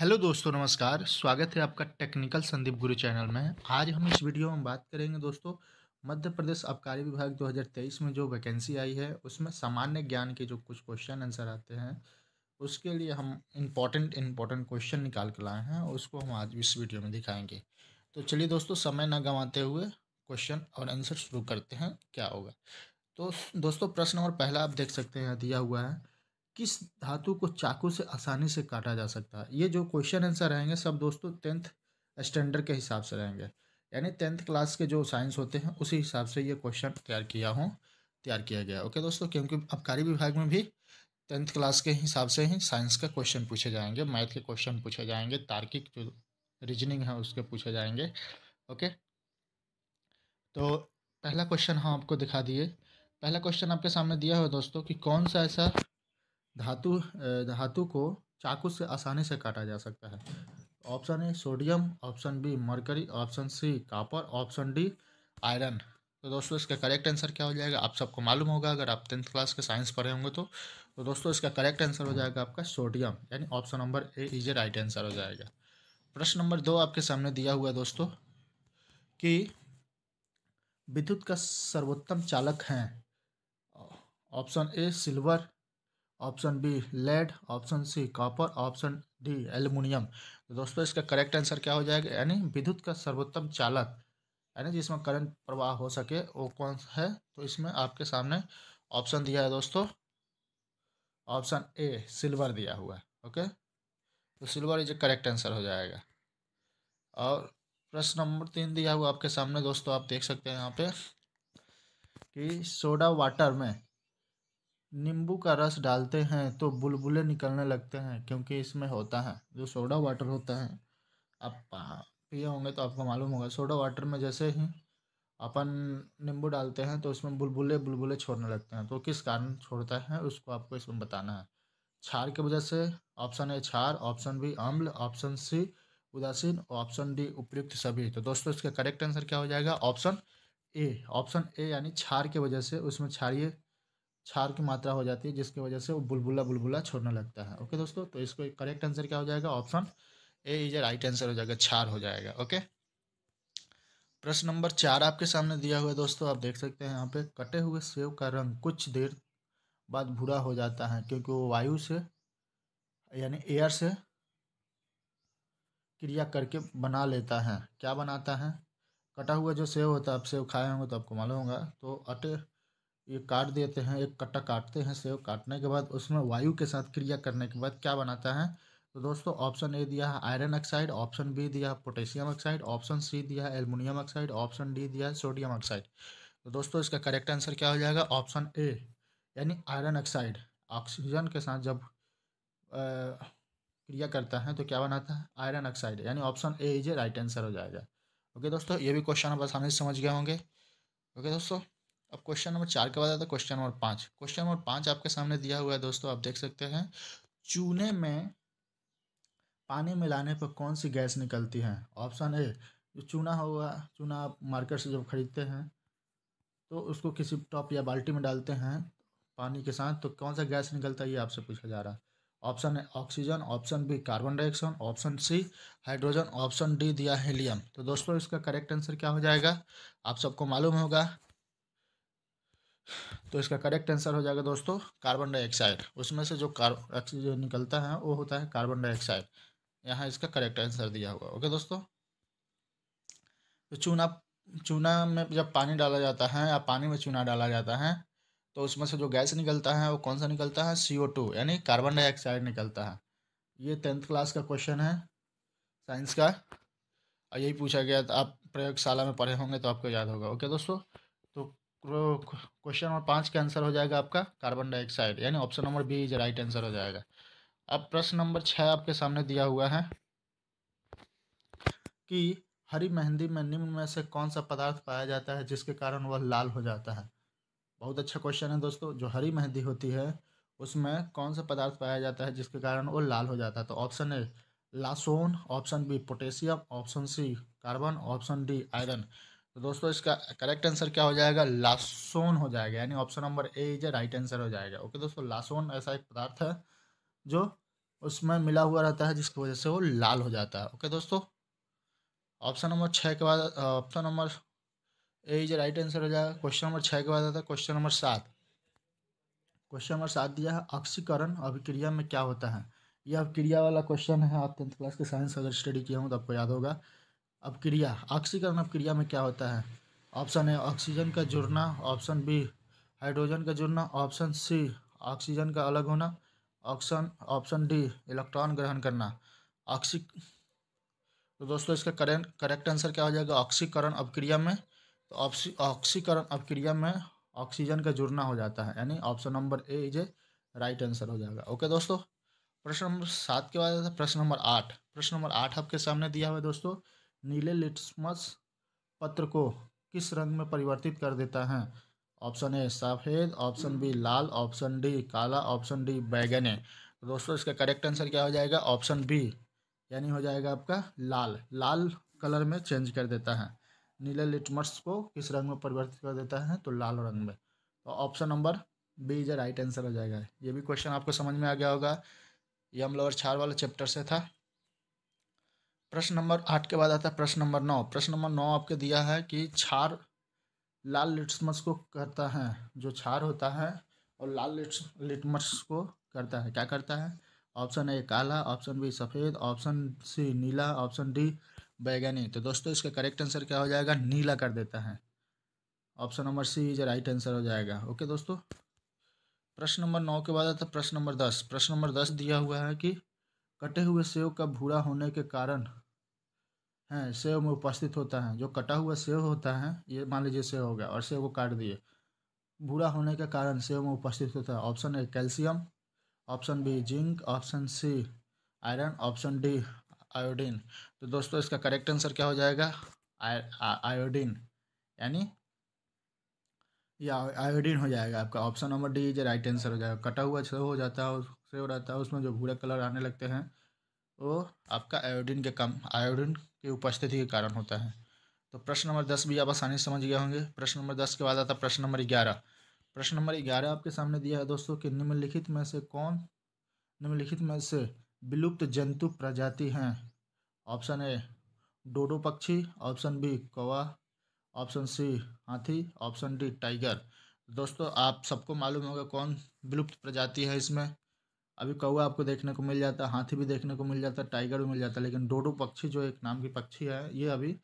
hello दोस्तों नमस्कार स्वागत है आपका टेक्निकल संदीप गुरु चैनल में आज हम इस वीडियो में बात करेंगे दोस्तों मध्य प्रदेश आबकारी विभाग 2023 में जो वैकेंसी आई है उसमें सामान्य ज्ञान के जो कुछ क्वेश्चन आंसर आते हैं उसके लिए हम इम्पॉर्टेंट इम्पॉर्टेंट क्वेश्चन निकाल कर लाए हैं उसको हम आज इस वीडियो में दिखाएंगे तो चलिए दोस्तों समय न गंवाते हुए क्वेश्चन और आंसर शुरू करते हैं क्या होगा तो दोस्तों प्रश्न और पहला आप देख सकते हैं दिया हुआ है किस धातु को चाकू से आसानी से काटा जा सकता है ये जो क्वेश्चन आंसर रहेंगे सब दोस्तों टेंथ स्टैंडर्ड के हिसाब से रहेंगे यानी टेंथ क्लास के जो साइंस होते हैं उसी हिसाब से ये क्वेश्चन तैयार किया हूँ तैयार किया गया ओके दोस्तों क्योंकि आबकारी विभाग में भी टेंथ क्लास के हिसाब से ही साइंस का क्वेश्चन पूछे जाएंगे मैथ के क्वेश्चन पूछे जाएंगे तार्किक जो रीजनिंग है उसके पूछे जाएंगे ओके तो पहला क्वेश्चन हम हाँ आपको दिखा दिए पहला क्वेश्चन आपके सामने दिया हुआ दोस्तों कि कौन सा ऐसा धातु धातु को चाकू से आसानी से काटा जा सकता है option A sodium option B mercury option C copper option D iron तो दोस्तों इसका करेक्ट आंसर क्या हो जाएगा आप सबको मालूम होगा अगर आप टेंथ क्लास के साइंस पढ़े होंगे तो तो दोस्तों इसका करेक्ट आंसर हो जाएगा आपका सोडियम यानी option number A is a right answer हो जाएगा प्रश्न नंबर दो आपके सामने दिया हुआ है दोस्तों कि विद्युत का सर्वोत्तम चालक हैं option A silver option B lead option C copper option D aluminium तो दोस्तों इसका करेक्ट आंसर क्या हो जाएगा यानी विद्युत का सर्वोत्तम चालक यानी जिसमें करंट प्रवाह हो सके वो कौन सा है तो इसमें आपके सामने ऑप्शन दिया है दोस्तों ऑप्शन ए सिल्वर दिया हुआ है ओके तो सिल्वर इज करेक्ट आंसर हो जाएगा और प्रश्न नंबर तीन दिया हुआ आपके सामने दोस्तों आप देख सकते हैं यहाँ पे कि सोडा वाटर में नींबू का रस डालते हैं तो बुलबुले निकलने लगते हैं क्योंकि इसमें होता है जो सोडा वाटर होता है आप पिए होंगे तो आपको मालूम होगा सोडा वाटर में जैसे ही अपन नींबू डालते हैं तो उसमें बुलबुले बुलबुले छोड़ने लगते हैं तो किस कारण छोड़ता है उसको आपको इसमें बताना है छार की वजह से ऑप्शन ए छार ऑप्शन बी अम्ल ऑप्शन सी उदासीन ऑप्शन डी उपयुक्त सभी तो दोस्तों इसका करेक्ट आंसर क्या हो जाएगा ऑप्शन ए ऑप्शन ए यानी छार की वजह से उसमें छारिए छार की मात्रा हो जाती है जिसकी वजह से वो बुलबुला बुलबुला छोड़ने लगता है ओके दोस्तों तो इसको करेक्ट आंसर क्या हो जाएगा option A is right answer हो जाएगा छार हो जाएगा ओके प्रश्न नंबर चार आपके सामने दिया हुआ है दोस्तों आप देख सकते हैं यहाँ पे कटे हुए सेब का रंग कुछ देर बाद भूरा हो जाता है क्योंकि वो वायु से यानी एयर से क्रिया करके बना लेता है क्या बनाता है कटा हुआ जो सेब होता है आप सेब खाए होंगे तो आपको मालूम होगा तो अटे ये काट देते हैं एक कट्टा काटते हैं सेब काटने के बाद उसमें वायु के साथ क्रिया करने के बाद क्या बनाता है तो दोस्तों ऑप्शन ए दिया है आयरन ऑक्साइड ऑप्शन बी दिया है पोटेशियम ऑक्साइड ऑप्शन सी दिया है एल्युमिनियम ऑक्साइड ऑप्शन डी दिया है सोडियम ऑक्साइड तो दोस्तों इसका करेक्ट आंसर क्या हो जाएगा ऑप्शन ए यानी आयरन ऑक्साइड ऑक्सीजन के साथ जब क्रिया करता है तो क्या बनाता है आयरन ऑक्साइड यानी option A is right answer हो जाएगा ओके दोस्तों ये भी क्वेश्चन आप आसानी से समझ गए होंगे ओके दोस्तों अब क्वेश्चन नंबर चार के बाद आता है क्वेश्चन नंबर पाँच क्वेश्चन नंबर पाँच आपके सामने दिया हुआ है दोस्तों आप देख सकते हैं चूने में पानी मिलाने पर कौन सी गैस निकलती है ऑप्शन ए जो चूना होगा चूना आप मार्केट से जब खरीदते हैं तो उसको किसी टॉप या बाल्टी में डालते हैं पानी के साथ तो कौन सा गैस निकलता है ये आपसे पूछा जा रहा है option A oxygen option B carbon dioxide option C hydrogen option D दिया हीलियम तो दोस्तों इसका करेक्ट आंसर क्या हो जाएगा आप सबको मालूम होगा तो इसका करेक्ट आंसर हो जाएगा दोस्तों कार्बन डाइऑक्साइड उसमें से जो कार्बन जो निकलता है वो होता है कार्बन डाइऑक्साइड यहाँ इसका करेक्ट आंसर दिया हुआ ओके दोस्तों तो चूना चूना में जब पानी डाला जाता है या पानी में चूना डाला जाता है तो उसमें से जो गैस निकलता है वो कौन सा निकलता है सी ओ टू यानी कार्बन डाइऑक्साइड निकलता है ये टेंथ क्लास का क्वेश्चन है साइंस का और यही पूछा गया था आप प्रयोगशाला में पढ़े होंगे तो आपको याद होगा ओके दोस्तों क्वेश्चन नंबर पाँच का आंसर हो जाएगा आपका कार्बन डाइऑक्साइड यानी option number B is right answer हो जाएगा अब प्रश्न नंबर छः आपके सामने दिया हुआ है कि हरी मेहंदी में निम्न में से कौन सा पदार्थ पाया जाता है जिसके कारण वह लाल हो जाता है बहुत अच्छा क्वेश्चन है दोस्तों जो हरी मेहंदी होती है उसमें कौन सा पदार्थ पाया जाता है जिसके कारण वो लाल हो जाता है तो option A lawsone option B potassium option C carbon option D iron तो दोस्तों इसका करेक्ट आंसर क्या हो जाएगा लासोन हो जाएगा यानी option number A is right answer हो जाएगा ओके दोस्तों लासोन ऐसा एक पदार्थ है जो उसमें मिला हुआ रहता है जिसकी वजह से वो लाल हो जाता है ओके दोस्तों ऑप्शन नंबर छः के बाद option number A is right answer हो जाएगा क्वेश्चन नंबर छः के बाद आता है क्वेश्चन नंबर सात क्वेश्चन नंबर सात दिया है ऑक्सीकरण अभिक्रिया में क्या होता है यह अभिक्रिया वाला क्वेश्चन है आप टेंथ क्लास के साइंस अगर स्टडी किया हूँ तो आपको याद होगा अपक्रिया ऑक्सीकरण अपक्रिया में क्या होता है ऑप्शन ए ऑक्सीजन का जुड़ना ऑप्शन बी हाइड्रोजन का जुड़ना ऑप्शन सी ऑक्सीजन का अलग होना ऑप्शन ऑप्शन डी इलेक्ट्रॉन ग्रहण करना ऑक्सी तो दोस्तों इसका करेंट करेक्ट आंसर क्या हो जाएगा ऑक्सीकरण अपक्रिया में तो ऑक्सी ऑक्सीकरण अपक्रिया में ऑक्सीजन का जुड़ना हो जाता है यानी option number A is a right answer हो जाएगा ओके दोस्तों प्रश्न नंबर सात के बाद प्रश्न नंबर आठ प्रश्न नंबर आठ आपके सामने दिया हुआ है दोस्तों नीले लिटमस पत्र को किस रंग में परिवर्तित कर देता है ऑप्शन ए सफ़ेद ऑप्शन बी लाल ऑप्शन डी काला ऑप्शन डी बैगने तो दोस्तों इसका करेक्ट आंसर क्या हो जाएगा ऑप्शन बी यानी हो जाएगा आपका लाल लाल कलर में चेंज कर देता है नीले लिटमस को किस रंग में परिवर्तित कर देता है तो लाल रंग में तो option number B is right answer हो जाएगा ये भी क्वेश्चन आपको समझ में आ गया होगा ये हम लोग छार वाले चैप्टर से था प्रश्न नंबर आठ के बाद आता है प्रश्न नंबर नौ प्रश्न नंबर नौ आपके दिया है कि छार लाल लिट्समस को करता है जो छार होता है और लाल लिटमस को करता है क्या करता है ऑप्शन ए काला ऑप्शन बी सफ़ेद ऑप्शन सी नीला ऑप्शन डी बैगनी तो दोस्तों इसका करेक्ट आंसर क्या हो जाएगा नीला कर देता है option number C is right answer हो जाएगा ओके दोस्तों प्रश्न नंबर नौ के बाद आता है प्रश्न नंबर दस प्रश्न नंबर दस दिया हुआ है कि कटे हुए सेब का भूरा होने के कारण हैं सेव में उपस्थित होता है जो कटा हुआ सेव होता है ये मान लीजिए सेव हो गया और सेव को काट दिए भूरा होने के कारण सेव में उपस्थित होता है option A calcium option B zinc option C iron option D iodine तो दोस्तों इसका करेक्ट आंसर क्या हो जाएगा आयोडीन यानी या आयोडीन हो जाएगा आपका ऑप्शन नंबर डी जो राइट आंसर हो जाएगा कटा हुआ सेव हो जाता है सेव रहता है उसमें जो भूरे कलर आने लगते हैं वो आपका आयोडीन के कम आयोडीन की उपस्थिति के कारण होता है तो प्रश्न नंबर दस भी आप आसानी से समझ गए होंगे प्रश्न नंबर दस के बाद आता है प्रश्न नंबर ग्यारह प्रश्न नंबर ग्यारह आपके सामने दिया है दोस्तों कि निम्नलिखित में से कौन निम्नलिखित में से विलुप्त जंतु प्रजाति हैं ऑप्शन ए डोडो पक्षी ऑप्शन बी कौवा ऑप्शन सी हाथी ऑप्शन डी टाइगर दोस्तों आप सबको मालूम होगा कौन विलुप्त प्रजाति है इसमें अभी कौआ आपको देखने को मिल जाता है हाथी भी देखने को मिल जाता है टाइगर भी मिल जाता है लेकिन डोडो पक्षी जो एक नाम की पक्षी है ये अभी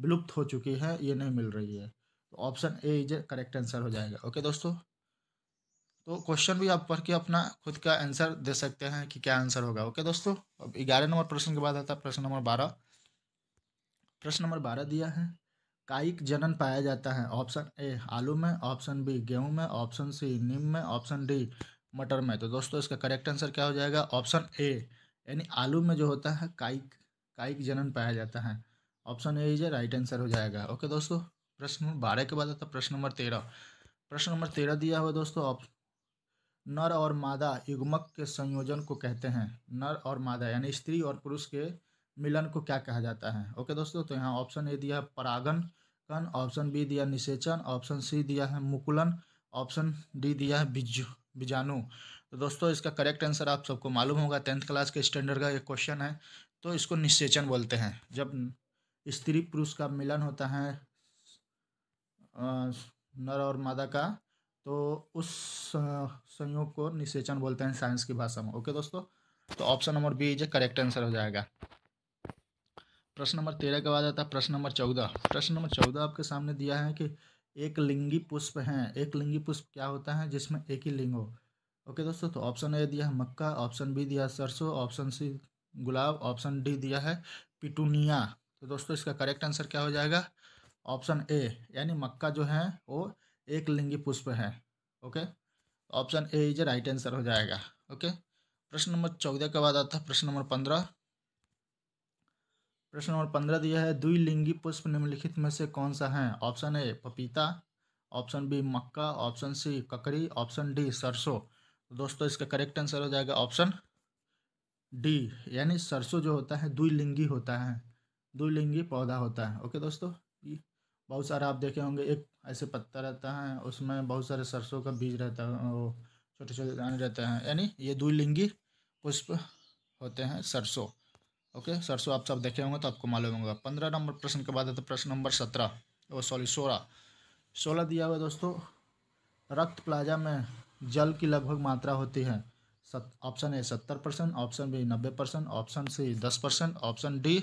विलुप्त हो चुकी है ये नहीं मिल रही है तो option A is correct answer हो जाएगा ओके दोस्तों तो क्वेश्चन भी आप पढ़ के अपना खुद का आंसर दे सकते हैं कि क्या आंसर होगा ओके दोस्तों अब ग्यारह नंबर प्रश्न के बाद आता है प्रश्न नंबर बारह प्रश्न नंबर बारह दिया है कायिक जनन पाया जाता है ऑप्शन ए आलू में ऑप्शन बी गेहूं में ऑप्शन सी नीम में ऑप्शन डी मटर में तो दोस्तों इसका करेक्ट आंसर क्या हो जाएगा ऑप्शन ए यानी आलू में जो होता है काइक काइक जनन पाया जाता है option A is right answer हो जाएगा ओके दोस्तों प्रश्न बारह के बाद आता प्रश्न नंबर तेरह प्रश्न नंबर तेरह दिया हुआ दोस्तों नर और मादा युग्मक के संयोजन को कहते हैं नर और मादा यानी स्त्री और पुरुष के मिलन को क्या कहा जाता है ओके दोस्तों तो यहाँ ऑप्शन ए दिया है परागन कन ऑप्शन बी दिया निषेचन ऑप्शन सी दिया है मुकुलन ऑप्शन डी दिया है बिजू बीजाणु तो दोस्तों इसका करेक्ट आंसर आप सबको मालूम होगा टेंथ क्लास के स्टैंडर्ड का एक क्वेश्चन है तो इसको निषेचन बोलते हैं जब स्त्री पुरुष का मिलन होता है नर और मादा का तो उस संयोग को निषेचन बोलते हैं साइंस की भाषा में ओके दोस्तों तो ऑप्शन नंबर बी जो करेक्ट आंसर हो जाएगा प्रश्न नंबर तेरह के बाद आता है प्रश्न नंबर चौदह प्रश्न नंबर चौदह आपके सामने दिया है कि एक लिंगी पुष्प हैं एक लिंगी पुष्प क्या होता है जिसमें एक ही लिंग हो ओके दोस्तों तो ऑप्शन ए दिया है मक्का ऑप्शन बी दिया है सरसों ऑप्शन सी गुलाब ऑप्शन डी दिया है पिटूनिया तो दोस्तों इसका करेक्ट आंसर क्या हो जाएगा ऑप्शन ए यानी मक्का जो है वो एक लिंगी पुष्प है okay option A is right answer हो जाएगा ओके प्रश्न नंबर चौदह के बाद आता है प्रश्न नंबर पंद्रह प्रश्न नंबर पंद्रह दिया है द्विलिंगी पुष्प निम्नलिखित में से कौन सा है ऑप्शन ए पपीता ऑप्शन बी मक्का ऑप्शन सी ककड़ी ऑप्शन डी सरसों तो दोस्तों इसका करेक्ट आंसर हो जाएगा ऑप्शन डी यानी सरसों जो होता है द्विलिंगी होता है द्विलिंगी पौधा होता है ओके दोस्तों बहुत सारे आप देखे होंगे एक ऐसे पत्ता रहता है उसमें बहुत सारे सरसों का बीज रहता है वो छोटे छोटे दाने रहते हैं यानी ये द्विलिंगी पुष्प होते हैं सरसों ओके सरसों आप सब देखे होंगे तो आपको मालूम होगा पंद्रह नंबर प्रश्न के बाद है तो प्रश्न नंबर सत्रह ओ सॉरी सोलह सोलह दिया हुआ दोस्तों रक्त प्लाजा में जल की लगभग मात्रा होती है ऑप्शन ए सत्तर परसेंट ऑप्शन बी नब्बे परसेंट ऑप्शन सी दस percent option D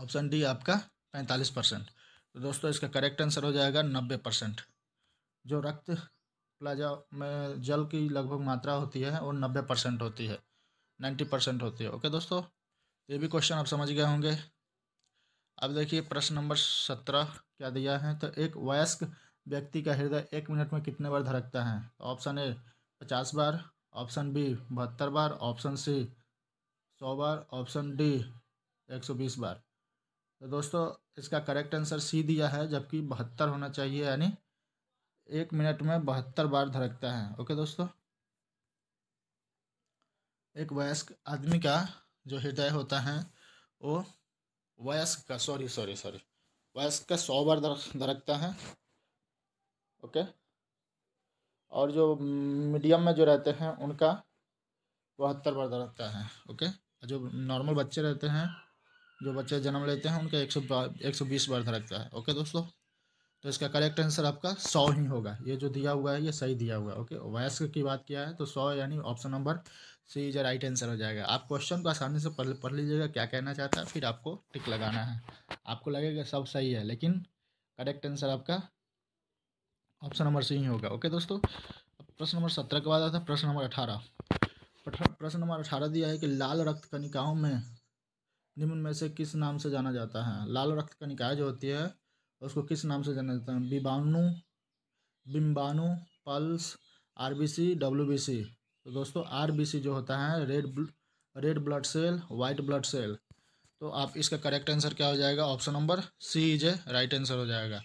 option D आपका पैंतालीस परसेंट तो दोस्तों इसका करेक्ट आंसर हो जाएगा नब्बे परसेंट जो रक्त प्लाजा में जल की लगभग मात्रा होती है वो नब्बे परसेंट होती है नाइन्टी परसेंट होती है ओके दोस्तों ये भी क्वेश्चन आप समझ गए होंगे अब देखिए प्रश्न नंबर सत्रह क्या दिया है तो एक वयस्क व्यक्ति का हृदय एक मिनट में कितने बार धड़कता है ऑप्शन तो ए पचास बार ऑप्शन बी बहत्तर बार ऑप्शन सी सौ बार ऑप्शन डी एक सौ बीस बार तो दोस्तों इसका करेक्ट आंसर सी दिया है जबकि बहत्तर होना चाहिए यानी एक मिनट में बहत्तर बार धड़कता है ओके दोस्तों एक वयस्क आदमी का जो हृदय होता है वो वयस्क का सॉरी सॉरी सॉरी वयस्क का सौ बार धड़कता है ओके और जो मीडियम में जो रहते हैं उनका बहत्तर बार धड़कता है ओके जो नॉर्मल बच्चे रहते हैं जो बच्चे जन्म लेते हैं उनका एक सौ एक सौ बीस बार धड़कता है ओके दोस्तों तो इसका करेक्ट आंसर आपका सौ ही होगा ये जो दिया हुआ है ये सही दिया हुआ है ओके वयस्क की बात किया है तो सौ यानी ऑप्शन नंबर सो ये जो राइट आंसर हो जाएगा आप क्वेश्चन को आसानी से पढ़ पढ़ लीजिएगा क्या कहना चाहता है फिर आपको टिक लगाना है आपको लगेगा सब सही है लेकिन करेक्ट आंसर आपका ऑप्शन नंबर सी ही होगा ओके दोस्तों प्रश्न नंबर सत्रह के बाद आता है प्रश्न नंबर अठारह प्रश्न नंबर अठारह दिया है कि लाल रक्त कनिकाओं में निम्न में से किस नाम से जाना जाता है लाल रक्त कनिकाएँ जो होती है उसको किस नाम से जाना जाता है बिबाणु बिम्बाणु पल्स बी सी तो दोस्तों आरबीसी जो होता है red red blood cell white blood cell तो आप इसका करेक्ट आंसर क्या हो जाएगा option number C is a right answer हो जाएगा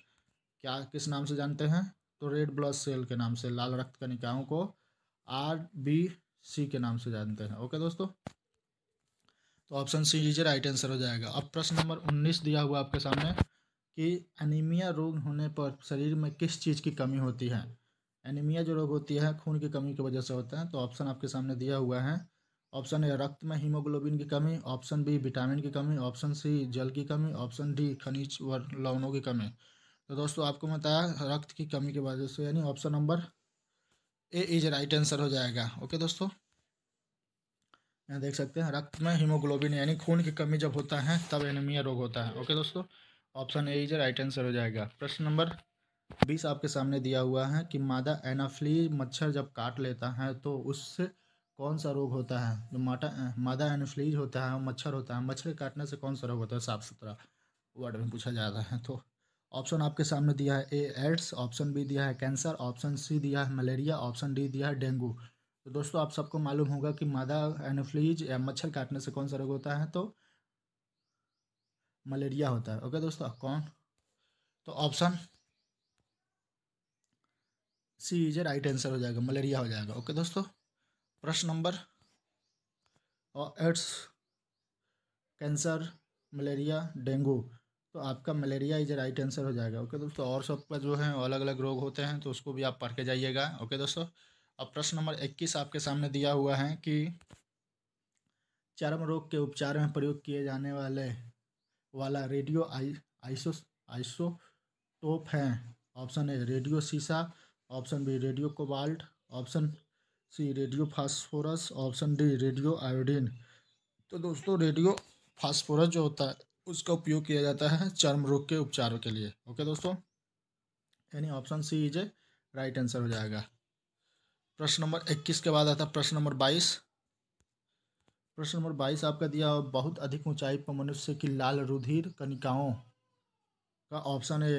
क्या किस नाम से जानते हैं तो रेड ब्लड सेल के नाम से लाल रक्त कनिकाओं को आर बी सी के नाम से जानते हैं ओके दोस्तों तो option C is right answer हो जाएगा अब प्रश्न नंबर उन्नीस दिया हुआ आपके सामने कि एनीमिया रोग होने पर शरीर में किस चीज़ की कमी होती है एनीमिया जो रोग होती है खून की कमी की वजह से होता है तो ऑप्शन आपके सामने दिया हुआ है ऑप्शन ए रक्त में हीमोग्लोबिन की कमी ऑप्शन बी विटामिन की कमी ऑप्शन सी जल की कमी ऑप्शन डी खनिज व लवणों की कमी तो दोस्तों आपको बताया रक्त की कमी की वजह से यानी option number A is right answer हो जाएगा ओके दोस्तों यहाँ देख सकते हैं रक्त में हीमोग्लोबिन यानी खून की कमी जब होता है तब एनीमिया रोग होता है ओके दोस्तों option A is right answer हो जाएगा प्रश्न नंबर बीस आपके सामने दिया हुआ है कि मादा एनाफ्ली मच्छर जब काट लेता है तो उससे कौन सा रोग होता है जो माटा मादा एनाफ्लीज होता है मच्छर होता है मच्छर काटने से कौन सा रोग होता है साफ सुथरा वर्ड में पूछा जा रहा है तो ऑप्शन आपके सामने दिया है ए एड्स ऑप्शन बी दिया है कैंसर ऑप्शन सी दिया है मलेरिया ऑप्शन डी दिया है डेंगू तो दोस्तों आप सबको मालूम होगा कि मादा एनफ्लीज या मच्छर काटने से कौन सा रोग होता है तो मलेरिया होता है ओके दोस्तों कौन तो option C is a right answer हो जाएगा मलेरिया हो जाएगा ओके दोस्तों प्रश्न नंबर और एड्स कैंसर मलेरिया डेंगू तो आपका malaria is a right answer हो जाएगा ओके दोस्तों और सब का जो है अलग अलग रोग होते हैं तो उसको भी आप पढ़ के जाइएगा ओके दोस्तों अब प्रश्न नंबर इक्कीस आपके सामने दिया हुआ है कि चर्म रोग के उपचार में प्रयोग किए जाने वाले वाला रेडियो आई आइसो आइसोटोप है ऑप्शन ए रेडियो सीसा option B radio cobalt option C radio phosphorus option D radio iodine तो दोस्तों रेडियो फास्फोरस जो होता है उसका उपयोग किया जाता है चर्म रोग के उपचार के लिए ओके दोस्तों यानी option C is a right answer हो जाएगा प्रश्न नंबर इक्कीस के बाद आता है प्रश्न नंबर बाईस प्रश्न नंबर बाईस आपका दिया बहुत अधिक ऊंचाई पर मनुष्य की लाल रुधिर कनिकाओं का ऑप्शन ए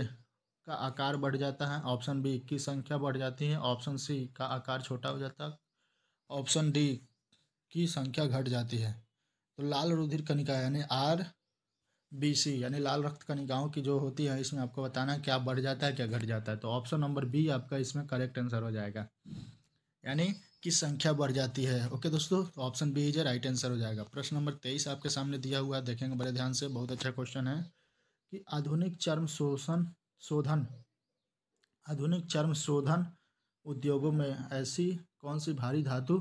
का आकार बढ़ जाता है ऑप्शन बी की संख्या बढ़ जाती है ऑप्शन सी का आकार छोटा हो जाता है ऑप्शन डी की संख्या घट जाती है तो लाल रुधिर कनिका यानी आर बी सी यानी लाल रक्त कणिकाओं की जो होती है इसमें आपको बताना है क्या बढ़ जाता है क्या घट जाता है तो ऑप्शन नंबर बी आपका इसमें करेक्ट आंसर हो जाएगा यानी कि संख्या बढ़ जाती है ओके दोस्तों तो option B is right answer हो जाएगा प्रश्न नंबर तेईस आपके सामने दिया हुआ है देखेंगे बड़े ध्यान से बहुत अच्छा क्वेश्चन है कि आधुनिक चर्म शोषण शोधन आधुनिक चर्म शोधन उद्योगों में ऐसी कौन सी भारी धातु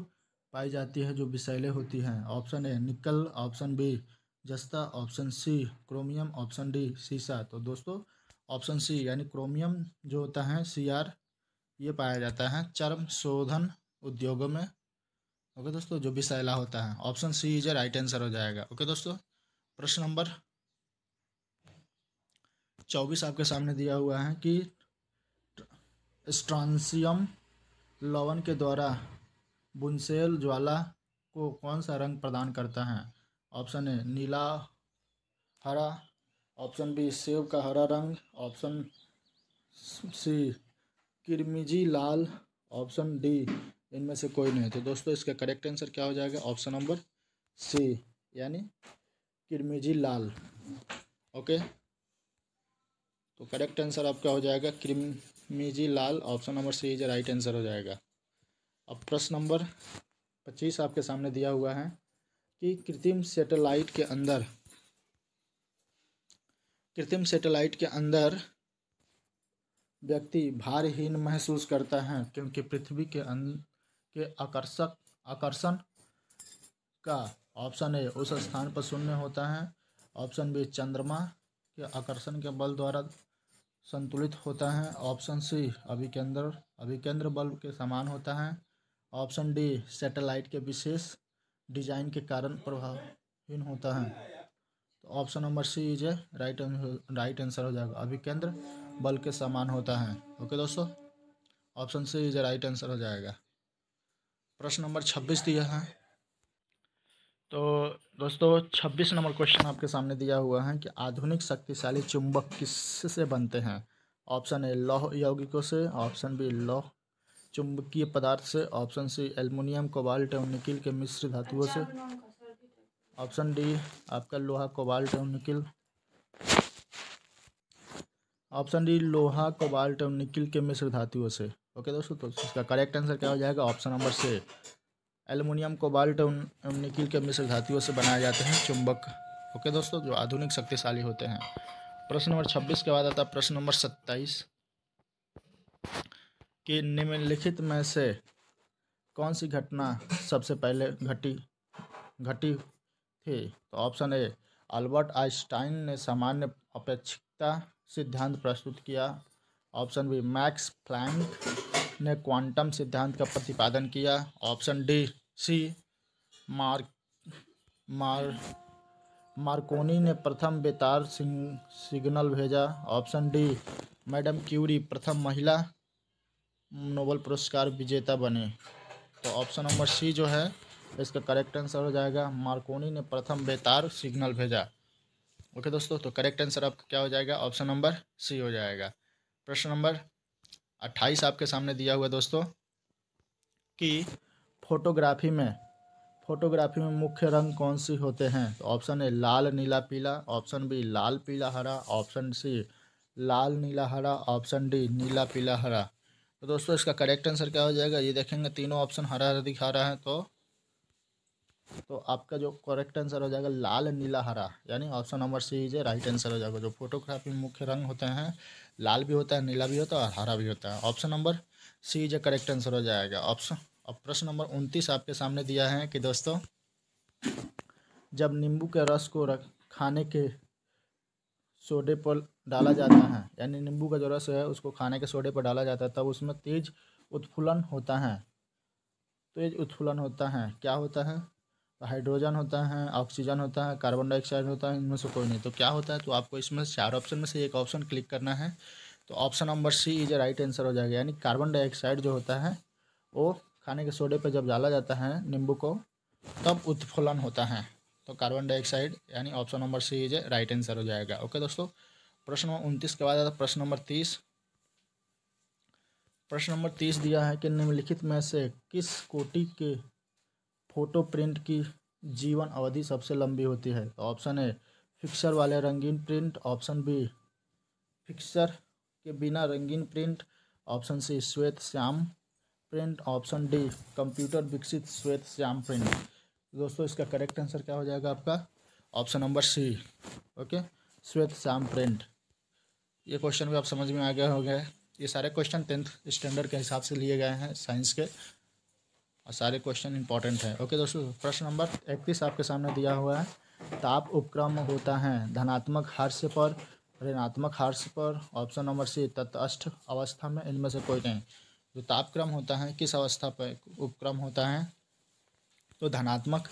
पाई जाती है जो विषैले होती हैं option A nickel option B जस्ता option C chromium option D सीसा तो दोस्तों ऑप्शन सी यानी क्रोमियम जो होता है सी आर ये पाया जाता है चर्म शोधन उद्योगों में ओके दोस्तों जो भी सैला होता है option C is right answer हो जाएगा ओके दोस्तों प्रश्न नंबर चौबीस आपके सामने दिया हुआ है कि स्ट्रांसियम लवन के द्वारा बुनसेल ज्वाला को कौन सा रंग प्रदान करता है ऑप्शन ए नीला हरा ऑप्शन बी सेब का हरा रंग ऑप्शन सी किरमिजी लाल ऑप्शन डी इनमें से कोई नहीं तो दोस्तों इसका करेक्ट आंसर क्या हो जाएगा ऑप्शन नंबर सी यानी किरमिजी लाल ओके तो करेक्ट आंसर आपका हो जाएगा क्रिमिजी लाल option number C is right answer हो जाएगा अब प्रश्न नंबर पच्चीस आपके सामने दिया हुआ है कि कृत्रिम सेटेलाइट के अंदर कृत्रिम सेटेलाइट के अंदर व्यक्ति भारहीन महसूस करता है क्योंकि पृथ्वी के अंद के आकर्षक आकर्षण का ऑप्शन ए उस स्थान पर शून्य होता है ऑप्शन बी चंद्रमा के आकर्षण के बल द्वारा संतुलित होता है ऑप्शन सी अभिकेंद्र अभिकेंद्र बल्ब के समान होता है ऑप्शन डी सैटेलाइट के विशेष डिजाइन के कारण प्रभावहीन होता है तो option number C is a right right answer हो जाएगा अभिकेंद्र बल के समान होता है ओके दोस्तों option C is right answer हो जाएगा प्रश्न नंबर छब्बीस दिया है तो दोस्तों 26 नंबर क्वेश्चन आपके सामने दिया हुआ है कि आधुनिक शक्तिशाली चुंबक किससे बनते हैं ऑप्शन ए लौह यौगिकों से ऑप्शन बी लौह चुंबकीय पदार्थ से ऑप्शन सी एल्युमिनियम कोबाल्ट एवं निकिल के मिश्र धातुओं से ऑप्शन अच्छा, डी आपका लोहा कोबाल्ट एवं निकिल ऑप्शन डी लोहा कोबाल्ट एवं निकिल के मिश्र धातुओं से ओके दोस्तों तो इसका करेक्ट आंसर क्या हो जाएगा option number C aluminium cobalt और निकिल के मिश्र धातुओं से बनाए जाते हैं चुंबक ओके दोस्तों जो आधुनिक शक्तिशाली होते हैं प्रश्न नंबर छब्बीस के बाद आता है प्रश्न नंबर सत्ताईस कि निम्नलिखित में से कौन सी घटना सबसे पहले घटी घटी थी तो ऑप्शन ए अल्बर्ट आइंस्टाइन ने सामान्य अपेक्षिकता सिद्धांत प्रस्तुत किया ऑप्शन बी मैक्स प्लैंक ने क्वांटम सिद्धांत का प्रतिपादन किया ऑप्शन डी सी मार मार मार्कोनी ने प्रथम बेतार सिग्नल भेजा ऑप्शन डी मैडम क्यूरी प्रथम महिला नोबल पुरस्कार विजेता बने तो ऑप्शन नंबर सी जो है इसका करेक्ट आंसर हो जाएगा मार्कोनी ने प्रथम बेतार सिग्नल भेजा ओके दोस्तों तो करेक्ट आंसर आपका क्या हो जाएगा ऑप्शन नंबर सी हो जाएगा प्रश्न नंबर अट्ठाईस आपके सामने दिया हुआ दोस्तों कि फोटोग्राफी में फोटोग्राफी में मुख्य रंग कौन सी होते हैं तो ऑप्शन ए लाल नीला पीला ऑप्शन बी लाल पीला हरा ऑप्शन सी लाल नीला हरा ऑप्शन डी नीला पीला हरा तो दोस्तों इसका करेक्ट आंसर क्या हो जाएगा ये देखेंगे तीनों ऑप्शन हरा हरा दिखा रहा है तो तो आपका जो करेक्ट आंसर हो जाएगा लाल नीला हरा यानी option number C is right answer हो जाएगा जो फोटोग्राफी में मुख्य रंग होते हैं लाल भी होता है नीला भी होता है और हरा भी होता है option number C is correct answer हो जाएगा ऑप्शन अब प्रश्न नंबर उनतीस आपके सामने दिया है कि दोस्तों जब नींबू के रस को रख खाने के सोडे पर डाला जाता है यानी नींबू का जो रस है उसको खाने के सोडे पर डाला जाता है तब उसमें तेज उत्फुलन होता है तेज उत्फुलन होता है क्या होता है तो हाइड्रोजन होता है ऑक्सीजन होता है कार्बन डाइऑक्साइड होता है इनमें से कोई नहीं तो क्या होता है तो आपको इसमें चार ऑप्शन में से एक ऑप्शन क्लिक करना है तो option number C is right answer हो जाएगा यानी कार्बन डाइऑक्साइड जो होता है वो खाने के सोडे पर जब डाला जाता है नींबू को तब उत्फुलन होता है तो कार्बन डाइऑक्साइड यानी option number C is right answer हो जाएगा ओके दोस्तों प्रश्न नंबर उनतीस के बाद आता है प्रश्न नंबर तीस प्रश्न नंबर तीस दिया है कि निम्नलिखित में से किस कोटि के फ़ोटो प्रिंट की जीवन अवधि सबसे लंबी होती है तो ऑप्शन ए फिक्सर वाले रंगीन प्रिंट ऑप्शन बी फिक्सर के बिना रंगीन प्रिंट ऑप्शन सी श्वेत श्याम प्रिंट ऑप्शन डी कंप्यूटर विकसित श्वेत श्याम प्रिंट दोस्तों इसका करेक्ट आंसर क्या हो जाएगा आपका ऑप्शन नंबर सी ओके श्वेत श्याम प्रिंट ये क्वेश्चन भी आप समझ में आ गया हो गया है ये सारे क्वेश्चन टेंथ स्टैंडर्ड के हिसाब से लिए गए हैं साइंस के और सारे क्वेश्चन इंपॉर्टेंट हैं ओके दोस्तों प्रश्न नंबर इकतीस आपके सामने दिया हुआ है ताप उपक्रम होता है धनात्मक हर्ष पर ऋणात्मक हर्ष पर ऑप्शन नंबर सी तत्ष्ट अवस्था में इनमें से कोई नहीं जो तापक्रम होता है किस अवस्था पर उपक्रम होता है तो धनात्मक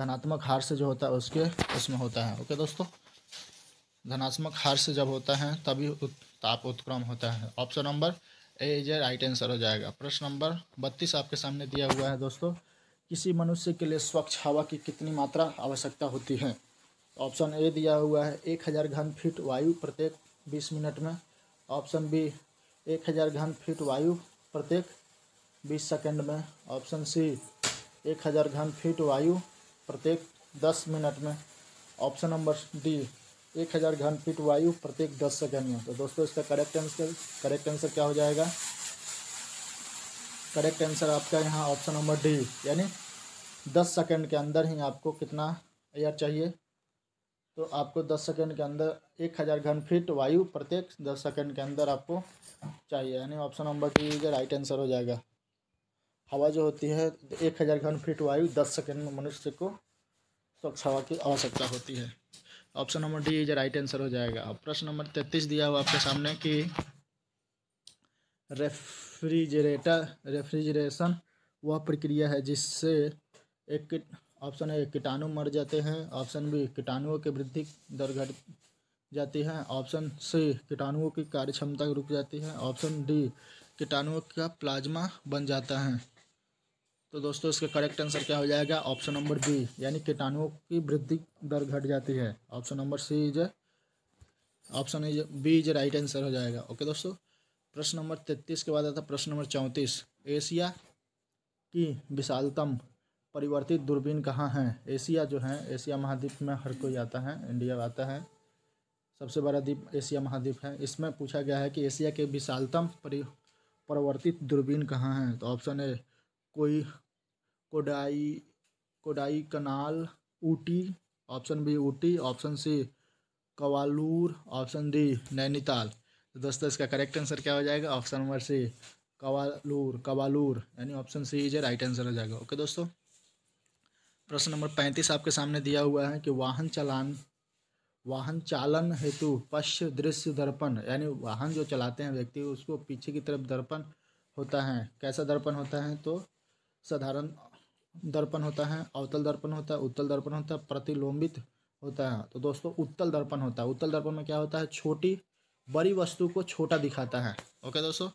धनात्मक हर्ष जो होता है उसके उसमें होता है ओके दोस्तों धनात्मक हर्ष जब होता है तभी उत, ताप उत्क्रम होता है option number A A right answer हो जाएगा प्रश्न नंबर बत्तीस आपके सामने दिया हुआ है दोस्तों किसी मनुष्य के लिए स्वच्छ हवा की कितनी मात्रा आवश्यकता होती है ऑप्शन ए दिया हुआ है एक हज़ार घन फीट वायु प्रत्येक बीस मिनट में ऑप्शन बी एक हज़ार घन फीट वायु प्रत्येक बीस सेकंड में ऑप्शन सी एक हज़ार घन फीट वायु प्रत्येक दस मिनट में ऑप्शन नंबर डी एक हज़ार घन फीट वायु प्रत्येक दस सेकंड में तो दोस्तों इसका करेक्ट आंसर करेक्ट आंसर क्या हो जाएगा करेक्ट आंसर आपका यहाँ ऑप्शन नंबर डी यानी दस सेकंड के अंदर ही आपको कितना एयर चाहिए तो आपको दस सेकंड के अंदर एक हज़ार घन फीट वायु प्रत्येक दस सेकंड के अंदर आपको चाहिए यानी ऑप्शन नंबर डी का राइट आंसर हो जाएगा हवा जो होती है एक हज़ार घन फीट वायु दस सेकेंड में मनुष्य को स्वच्छ हवा की आवश्यकता होती है option number D is right answer हो जाएगा अब प्रश्न नंबर तैतीस दिया हुआ आपके सामने कि रेफ्रिजरेटर रेफ्रिजरेशन वह प्रक्रिया है जिससे एक ऑप्शन ए कीटाणु मर जाते हैं ऑप्शन बी कीटाणुओं की वृद्धि दर घट जाती है ऑप्शन सी कीटाणुओं की कार्यक्षमता रुक जाती है ऑप्शन डी कीटाणुओं का प्लाज्मा बन जाता है तो दोस्तों इसका करेक्ट आंसर क्या हो जाएगा ऑप्शन नंबर बी यानी कीटाणुओं की वृद्धि दर घट जाती है option number C is option B is right answer हो जाएगा ओके दोस्तों प्रश्न नंबर तैतीस के बाद आता प्रश्न नंबर चौंतीस एशिया की विशालतम परिवर्तित दूरबीन कहाँ हैं एशिया जो है एशिया महाद्वीप में हर कोई आता है इंडिया आता है सबसे बड़ा द्वीप एशिया महाद्वीप है इसमें पूछा गया है कि एशिया के विशालतम परिवर्तित दूरबीन कहाँ हैं तो ऑप्शन ए कोई Kodai Kodaikanal Ooty option B Ooty option C Kavalur option D Nainital तो दोस्तों इसका करेक्ट आंसर क्या हो जाएगा ऑप्शन नंबर सी कवालूर कवालूर यानी option C is right answer हो जाएगा ओके दोस्तों प्रश्न नंबर पैंतीस आपके सामने दिया हुआ है कि वाहन चलान वाहन चालन हेतु पश्च दृश्य दर्पण यानी वाहन जो चलाते हैं व्यक्ति उसको पीछे की तरफ दर्पण होता है कैसा दर्पण होता है तो साधारण दर्पण होता है अवतल दर्पण होता है उत्तल दर्पण होता है प्रतिलोम्बित होता है तो दोस्तों उत्तल दर्पण होता है उत्तल दर्पण में क्या होता है छोटी बड़ी वस्तु को छोटा दिखाता है ओके दोस्तों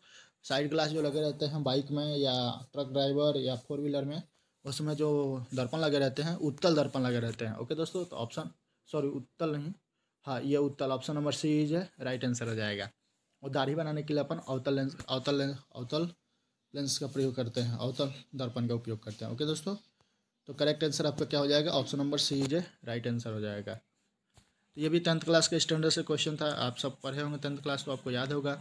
साइड ग्लास जो लगे रहते हैं बाइक में या ट्रक ड्राइवर या फोर व्हीलर में उसमें जो दर्पण लगे रहते हैं उत्तल दर्पण लगे रहते हैं ओके दोस्तों तो ऑप्शन सॉरी उत्तल नहीं हाँ ये उत्तल ऑप्शन नंबर सी इज है राइट आंसर हो जाएगा और दाढ़ी बनाने के लिए अपन अवतल लेंस अवतल लेंस अवतल लेंस का प्रयोग करते हैं अवतल दर्पण का उपयोग करते हैं ओके दोस्तों तो करेक्ट आंसर आपका क्या हो जाएगा ऑप्शन नंबर सी जे राइट आंसर हो जाएगा तो ये भी टेंथ क्लास का स्टैंडर्ड से क्वेश्चन था आप सब पढ़े होंगे टेंथ क्लास तो आपको याद होगा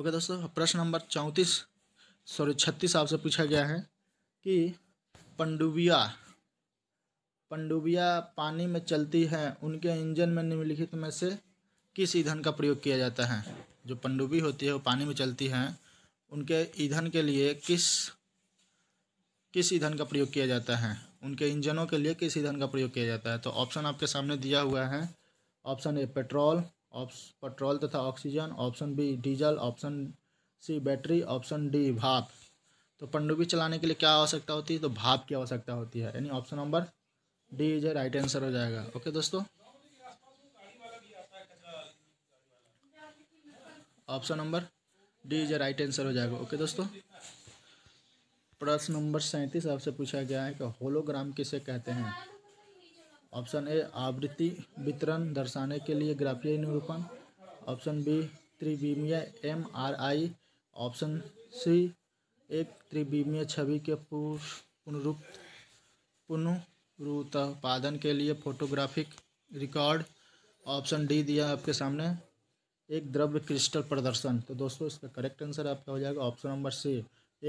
ओके दोस्तों प्रश्न नंबर चौंतीस सॉरी छत्तीस आपसे पूछा गया है कि पंडुबिया पंडुबिया पानी में चलती हैं उनके इंजन में निम्नलिखित में से किस ईंधन का प्रयोग किया जाता है जो पंडुबी होती है वो पानी में चलती हैं उनके ईंधन के लिए किस किस ईंधन का प्रयोग किया जाता है उनके इंजनों के लिए किस ईंधन का प्रयोग किया जाता है तो ऑप्शन आपके सामने दिया हुआ है ऑप्शन ए पेट्रोल पेट्रोल तथा oxygen option B diesel option C battery option D भाप तो पंडुबी चलाने के लिए क्या आवश्यकता होती है तो भाप की आवश्यकता होती है यानी option number D is right answer हो जाएगा ओके दोस्तों option number D is right answer हो जाएगा ओके दोस्तों प्रश्न नंबर सैंतीस आपसे पूछा गया है कि होलोग्राम किसे कहते हैं ऑप्शन ए आवृत्ति वितरण दर्शाने के लिए ग्राफीय निरूपण ऑप्शन बी त्रिविमीय M R I option C एक त्रिविमीय छवि के पुनरुप पुनरुत्पादन के लिए फोटोग्राफिक रिकॉर्ड ऑप्शन डी दिया आपके सामने एक द्रव्य क्रिस्टल प्रदर्शन तो दोस्तों इसका करेक्ट आंसर आपका हो जाएगा ऑप्शन नंबर सी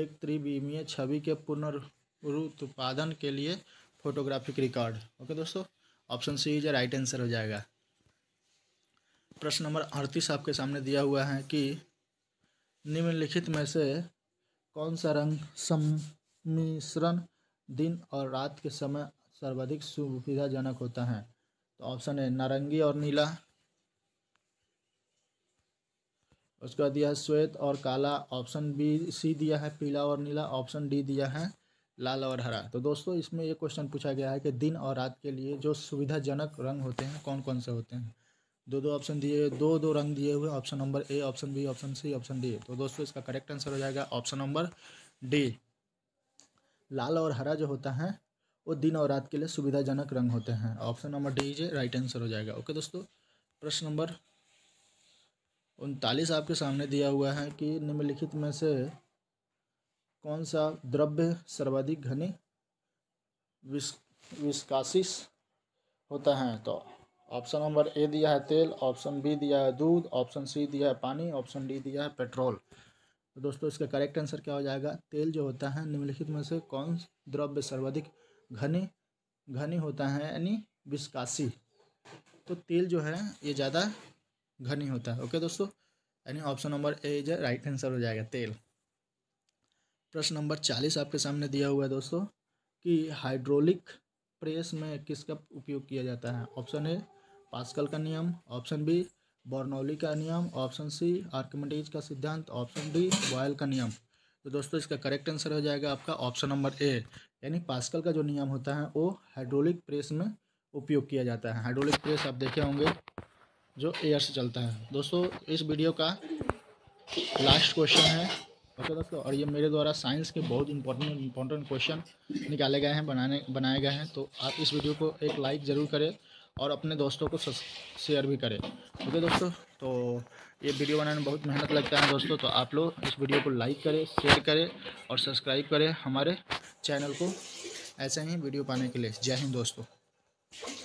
एक त्रिविमीय छवि के पुनरुत्पादन के लिए फोटोग्राफिक रिकॉर्ड ओके दोस्तों option C is right answer हो जाएगा प्रश्न नंबर अड़तीस आपके सामने दिया हुआ है कि निम्नलिखित में से कौन सा रंग सम्मिश्रण दिन और रात के समय सर्वाधिक सुविधाजनक होता है तो ऑप्शन है नारंगी और नीला उसके बाद दिया है श्वेत और काला ऑप्शन बी सी दिया है पीला और नीला ऑप्शन डी दिया है लाल और हरा तो दोस्तों इसमें ये क्वेश्चन पूछा गया है कि दिन और रात के लिए जो सुविधाजनक रंग होते हैं कौन कौन से होते हैं दो दो ऑप्शन दिए हुए दो दो रंग दिए हुए option number A option B option C option D तो दोस्तों इसका करेक्ट आंसर हो जाएगा ऑप्शन नंबर डी लाल और हरा जो होता है वो दिन और रात के लिए सुविधाजनक रंग होते हैं option number D is right answer हो जाएगा ओके दोस्तों प्रश्न नंबर उनतालीस आपके सामने दिया हुआ है कि निम्नलिखित में से कौन सा द्रव्य सर्वाधिक घनी विस्कासिस होता है तो ऑप्शन नंबर ए दिया है तेल ऑप्शन बी दिया है दूध ऑप्शन सी दिया है पानी ऑप्शन डी दिया है पेट्रोल तो दोस्तों इसका करेक्ट आंसर क्या हो जाएगा तेल जो होता है निम्नलिखित में से कौन द्रव्य सर्वाधिक घनी घनी होता है यानी विस्कासी तो तेल जो है ये ज़्यादा घर नहीं होता ओके दोस्तों यानी option number A is right answer हो जाएगा तेल प्रश्न नंबर चालीस आपके सामने दिया हुआ है दोस्तों कि हाइड्रोलिक प्रेस में किसका उपयोग किया जाता है ऑप्शन ए पास्कल का नियम ऑप्शन बी बॉर्नोली का नियम ऑप्शन सी आर्कमेडीज का सिद्धांत ऑप्शन डी वॉयल का नियम तो दोस्तों इसका करेक्ट आंसर हो जाएगा आपका ऑप्शन नंबर ए यानी पास्कल का जो नियम होता है वो हाइड्रोलिक प्रेस में उपयोग किया जाता है हाइड्रोलिक प्रेस आप देखे होंगे जो एयर से चलता है दोस्तों इस वीडियो का लास्ट क्वेश्चन है ओके तो दोस्तों और ये मेरे द्वारा साइंस के बहुत इंपॉर्टेंट इंपॉर्टेंट क्वेश्चन निकाले गए हैं बनाने बनाए गए हैं तो आप इस वीडियो को एक लाइक ज़रूर करें और अपने दोस्तों को शेयर भी करें ओके दोस्तों तो ये वीडियो बनाने में बहुत मेहनत लगता है दोस्तों तो आप लोग इस वीडियो को लाइक करें शेयर करें और सब्सक्राइब करें हमारे चैनल को ऐसे ही वीडियो पाने के लिए जय हिंद दोस्तों